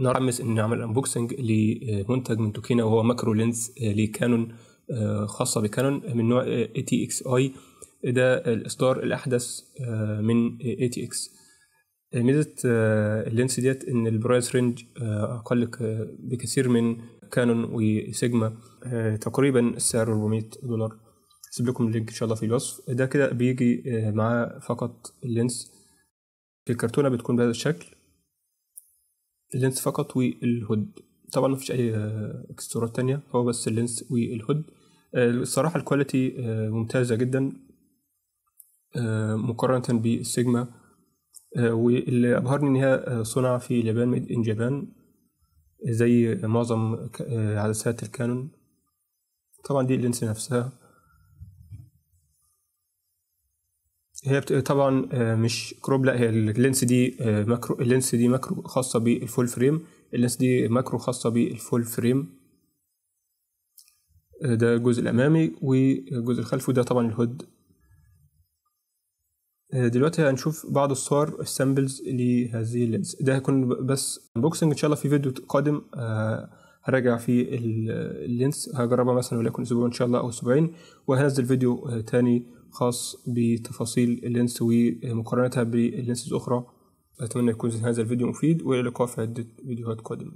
نتحمس ان نعمل انبوكسنج لمنتج من توكينا وهو ماكرو لينز آه، لكانون آه، خاصه بكانون آه، من نوع اي تي اكس اي ده الاصدار الاحدث من اي تي اكس ميزه اللينس ديت ان البرايس رينج اقل بكثير من كانون وسيجما تقريبا السعر 400 دولار سيب لكم اللينك ان شاء الله في الوصف ده كده بيجي معاه فقط اللينس الكرتونه بتكون بهذا الشكل اللينس فقط والهود طبعا مفيش اي آه، اكسسوارات تانية هو بس اللينس والهود آه، الصراحة الكواليتي آه، ممتازة جدا مقارنة بالسيجما واللي أبهرني إن هي صنع في اليابان ميد إن جابان زي معظم عدسات الكانون طبعا دي اللينس نفسها هي طبعا آه، مش كروب لا هي اللينس دي آه، ماكرو اللينس دي ماكرو خاصه بالفول فريم اللينس دي ماكرو خاصه بالفول فريم آه، ده الجزء الامامي والجزء الخلفي وده طبعا الهود دلوقتي هنشوف بعض الصور السامبلز لهذه اللينس ده هيكون بس بوكسنج ان شاء الله في فيديو قادم هراجع فيه اللينس هجربها مثلا وليكن اسبوع ان شاء الله او اسبوعين وهنزل فيديو تاني خاص بتفاصيل اللينس ومقارنتها باللينسز أخرى أتمنى يكون هذا الفيديو مفيد وإلى اللقاء في عدة فيديوهات قادمة